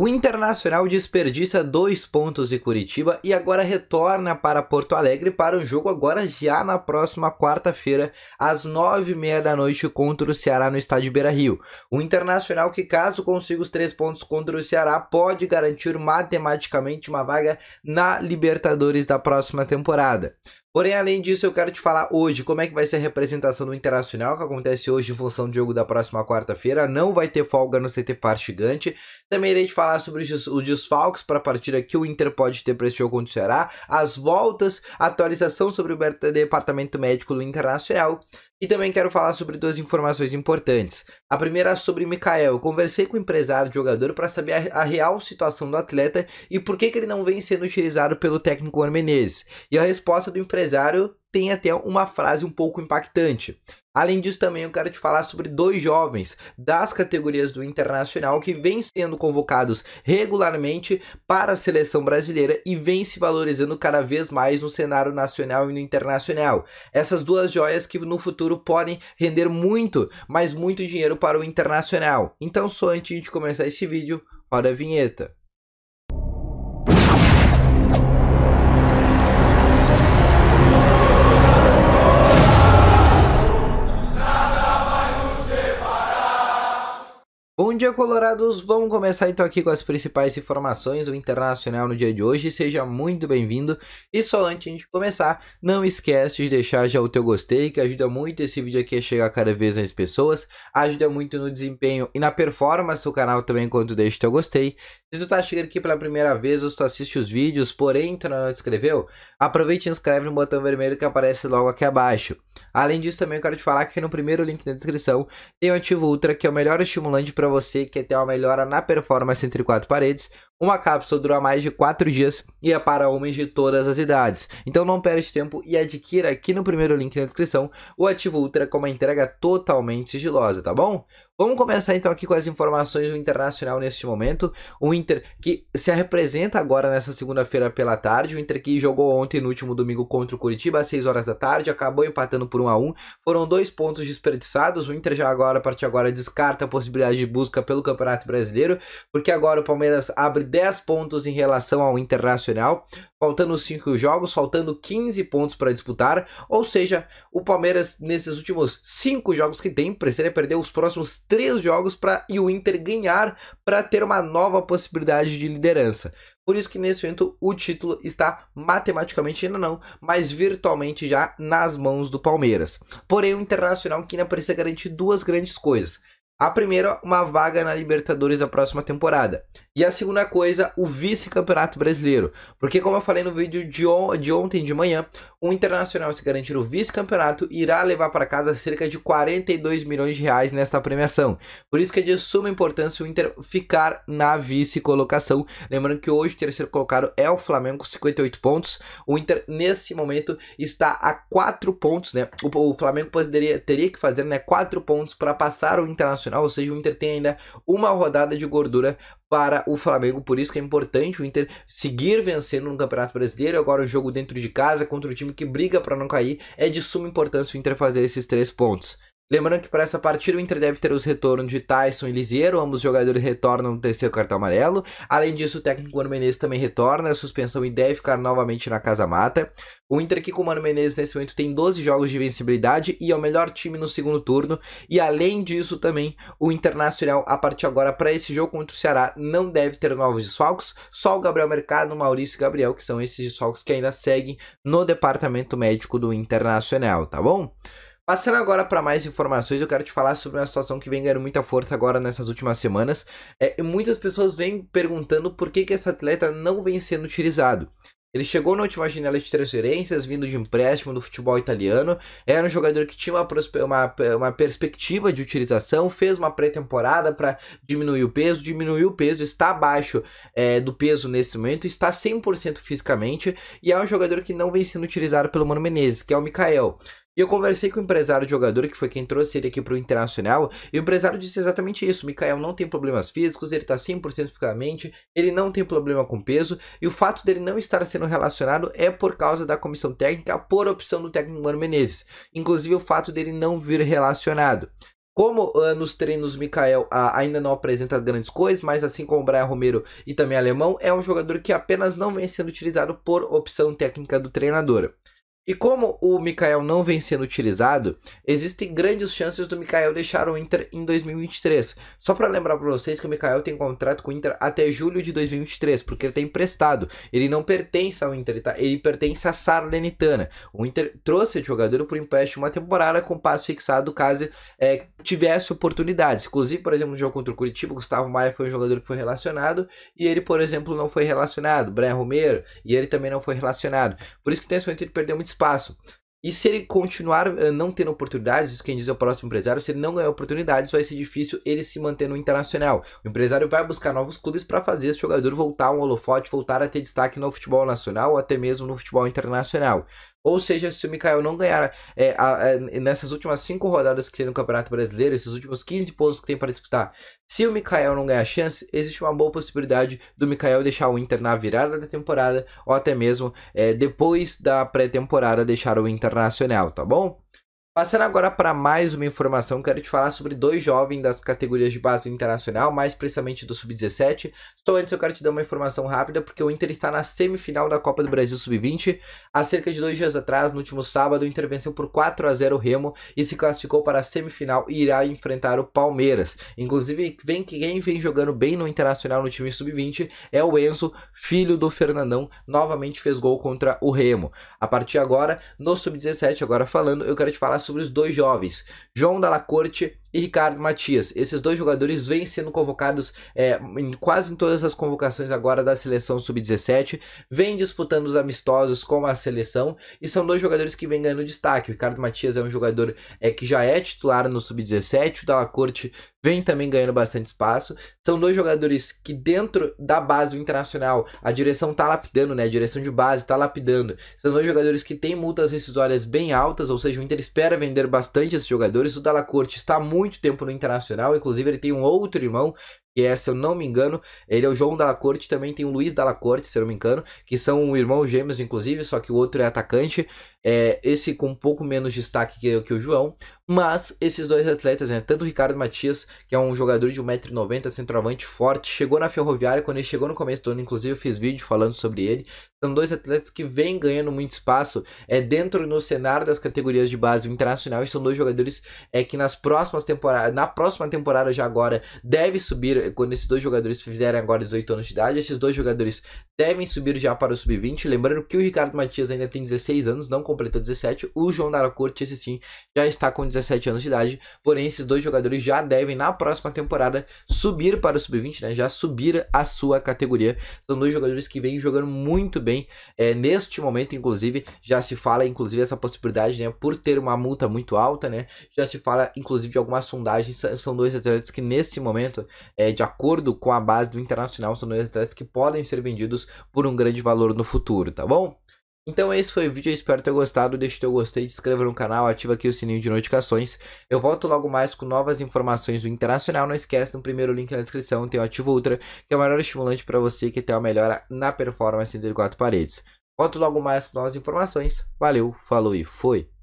O Internacional desperdiça dois pontos em Curitiba e agora retorna para Porto Alegre para o jogo agora já na próxima quarta-feira às nove e meia da noite contra o Ceará no estádio Beira-Rio. O Internacional que caso consiga os três pontos contra o Ceará pode garantir matematicamente uma vaga na Libertadores da próxima temporada. Porém, além disso, eu quero te falar hoje como é que vai ser a representação do Internacional, que acontece hoje em função do jogo da próxima quarta-feira. Não vai ter folga no CT Par Gigante. Também irei te falar sobre os desfalques para a partida que o Inter pode ter para esse jogo contra o Ceará, as voltas, atualização sobre o departamento médico do Internacional. E também quero falar sobre duas informações importantes. A primeira é sobre Mikael. Eu conversei com o empresário do jogador para saber a, real situação do atleta e por que, que ele não vem sendo utilizado pelo técnico Menezes. E a resposta do empresário tem até uma frase um pouco impactante. Além disso, também eu quero te falar sobre dois jovens das categorias do Internacional que vêm sendo convocados regularmente para a seleção brasileira e vêm se valorizando cada vez mais no cenário nacional e no internacional. Essas duas joias que no futuro podem render muito, mas muito dinheiro para o internacional. Então, só antes de começar esse vídeo, roda a vinheta. dia, colorados! Vamos começar então aqui com as principais informações do Internacional no dia de hoje. Seja muito bem-vindo. E só antes de começar, não esquece de deixar já o teu gostei, que ajuda muito esse vídeo aqui a chegar cada vez mais pessoas. Ajuda muito no desempenho e na performance do canal também quando deixa o teu gostei. Se tu tá chegando aqui pela primeira vez ou se tu assiste os vídeos, porém tu não te inscreveu, Aproveita e inscreve no botão vermelho que aparece logo aqui abaixo. Além disso, também eu quero te falar que no primeiro link na descrição tem o Ativo Ultra, que é o melhor estimulante para você você quer ter uma melhora na performance entre quatro paredes, uma cápsula dura mais de 4 dias e é para homens de todas as idades. Então não perde tempo e adquira aqui no primeiro link na descrição o Ativo Ultra com uma entrega totalmente sigilosa, tá bom? Vamos começar então aqui com as informações do Internacional neste momento. O Inter que se representa agora nessa segunda-feira pela tarde. O Inter que jogou ontem no último domingo contra o Curitiba às 6 horas da tarde, acabou empatando por 1 a 1. Foram dois pontos desperdiçados. O Inter já agora a partir de agora descarta a possibilidade de busca pelo Campeonato Brasileiro, porque agora o Palmeiras abre 10 pontos em relação ao Internacional, faltando 5 jogos, faltando 15 pontos para disputar, ou seja, o Palmeiras nesses últimos 5 jogos que tem precisaria perder os próximos 3 jogos para e o Inter ganhar para ter uma nova possibilidade de liderança. Por isso que nesse momento o título está matematicamente ainda não, mas virtualmente já nas mãos do Palmeiras. Porém, o Internacional que ainda precisa garantir duas grandes coisas a primeira, uma vaga na Libertadores da próxima temporada. E a segunda coisa, o vice-campeonato brasileiro. Porque, como eu falei no vídeo de, on de ontem de manhã, o Internacional, se garantir o vice-campeonato, irá levar para casa cerca de 42 milhões de reais nesta premiação. Por isso que é de suma importância o Inter ficar na vice-colocação. Lembrando que hoje o terceiro colocado é o Flamengo, com 58 pontos. O Inter, nesse momento, está a 4 pontos, né? O, o Flamengo poderia, teria que fazer né, 4 pontos para passar o Internacional Internacional, ou seja, o Inter tem ainda uma rodada de gordura para o Flamengo, por isso que é importante o Inter seguir vencendo no Campeonato Brasileiro, agora o jogo dentro de casa contra o time que briga para não cair, é de suma importância o Inter fazer esses três pontos. Lembrando que para essa partida o Inter deve ter os retornos de Tyson e Lisiero, ambos os jogadores retornam no terceiro cartão amarelo. Além disso, o técnico Mano Menezes também retorna, a suspensão e deve ficar novamente na casa mata. O Inter aqui com o Mano Menezes nesse momento tem 12 jogos de vencibilidade e é o melhor time no segundo turno. E além disso também, o Internacional a partir agora para esse jogo contra o Ceará não deve ter novos desfalques, só o Gabriel Mercado, o Maurício e o Gabriel que são esses desfalques que ainda seguem no departamento médico do Internacional, tá bom? Passando agora para mais informações, eu quero te falar sobre uma situação que vem ganhando muita força agora nessas últimas semanas. É, muitas pessoas vêm perguntando por que, que esse atleta não vem sendo utilizado. Ele chegou na última janela de transferências, vindo de empréstimo do futebol italiano. Era um jogador que tinha uma, uma, uma perspectiva de utilização, fez uma pré-temporada para diminuir o peso, diminuiu o peso, está abaixo é, do peso nesse momento, está 100% fisicamente e é um jogador que não vem sendo utilizado pelo Mano Menezes, que é o Mikael. E eu conversei com o empresário do jogador, que foi quem trouxe ele aqui para o Internacional, e o empresário disse exatamente isso. O Mikael não tem problemas físicos, ele está 100% fisicamente, ele não tem problema com peso, e o fato dele não estar sendo relacionado é por causa da comissão técnica, por opção do técnico Mano Menezes. Inclusive o fato dele não vir relacionado. Como uh, nos treinos Mikael uh, ah, ainda não apresenta grandes coisas, mas assim como o Brian Romero e também o Alemão, é um jogador que apenas não vem sendo utilizado por opção técnica do treinador. E como o Mikael não vem sendo utilizado, existem grandes chances do Mikael deixar o Inter em 2023. Só para lembrar para vocês que o Mikael tem contrato com o Inter até julho de 2023, porque ele tem tá emprestado. Ele não pertence ao Inter, tá? ele pertence à Sarlenitana. O Inter trouxe esse jogador por empréstimo uma temporada com passo fixado caso é, tivesse oportunidades. Inclusive, por exemplo, no jogo contra o Curitiba, Gustavo Maia foi um jogador que foi relacionado e ele, por exemplo, não foi relacionado. Brian Romero, e ele também não foi relacionado. Por isso que tem esse momento de perdeu muito espaço. E se ele continuar eh, não tendo oportunidades, isso quem diz é o próximo empresário, se ele não ganhar oportunidades, vai ser difícil ele se manter no internacional. O empresário vai buscar novos clubes para fazer esse jogador voltar um holofote, voltar a ter destaque no futebol nacional ou até mesmo no futebol internacional. Ou seja, se o Mikael não ganhar é, a, a, é, nessas últimas cinco rodadas que tem no Campeonato Brasileiro, esses últimos 15 pontos que tem para disputar, se o Mikael não ganhar a chance, existe uma boa possibilidade do Mikael deixar o Inter na virada da temporada ou até mesmo é, depois da pré-temporada deixar o Internacional, tá bom? Passando agora para mais uma informação, quero te falar sobre dois jovens das categorias de base internacional, mais precisamente do Sub-17. Só antes eu quero te dar uma informação rápida, porque o Inter está na semifinal da Copa do Brasil Sub-20. Há cerca de dois dias atrás, no último sábado, o Inter venceu por 4 a 0 o Remo e se classificou para a semifinal e irá enfrentar o Palmeiras. Inclusive, vem, quem vem jogando bem no Internacional no time Sub-20 é o Enzo, filho do Fernandão, novamente fez gol contra o Remo. A partir agora, no Sub-17, agora falando, eu quero te falar sobre os dois jovens, João Dalla Corte e Ricardo Matias. Esses dois jogadores vêm sendo convocados é, em quase em todas as convocações agora da seleção sub-17, vêm disputando os amistosos com a seleção e são dois jogadores que vêm ganhando destaque. O Ricardo Matias é um jogador é, que já é titular no sub-17, o Dalla Corte vem também ganhando bastante espaço. São dois jogadores que dentro da base do Internacional, a direção tá lapidando, né? A direção de base tá lapidando. São dois jogadores que têm multas rescisórias bem altas, ou seja, o Inter espera vender bastante esses jogadores. O Dalla Corte está muito muito tempo no Internacional, inclusive ele tem um outro irmão que é, se eu não me engano, ele é o João Dalla Corte, também tem o Luiz Dalla Corte, se eu não me engano, que são irmãos gêmeos, inclusive, só que o outro é atacante, é, esse com um pouco menos destaque que, que o João, mas esses dois atletas, né, tanto o Ricardo Matias, que é um jogador de 1,90m, centroavante forte, chegou na Ferroviária, quando ele chegou no começo do ano, inclusive eu fiz vídeo falando sobre ele, são dois atletas que vêm ganhando muito espaço, é dentro no cenário das categorias de base internacional, e são dois jogadores é, que nas próximas temporadas, na próxima temporada já agora, deve subir é, quando esses dois jogadores fizerem agora 18 anos de idade, esses dois jogadores devem subir já para o sub-20. Lembrando que o Ricardo Matias ainda tem 16 anos, não completou 17. O João Dara Corte, esse sim, já está com 17 anos de idade. Porém, esses dois jogadores já devem, na próxima temporada, subir para o sub-20, né? Já subir a sua categoria. São dois jogadores que vêm jogando muito bem é, neste momento, inclusive. Já se fala, inclusive, essa possibilidade, né? Por ter uma multa muito alta, né? Já se fala, inclusive, de algumas sondagens. São dois atletas que, nesse momento, é, é, de acordo com a base do internacional, são dois atletas que podem ser vendidos por um grande valor no futuro, tá bom? Então esse foi o vídeo, eu espero ter gostado, deixe teu gostei, se inscreva no canal, ativa aqui o sininho de notificações. Eu volto logo mais com novas informações do Internacional, não esquece no primeiro link na descrição tem o Ativo Ultra, que é o maior estimulante para você que tem uma melhora na performance entre quatro paredes. Volto logo mais com novas informações, valeu, falou e fui!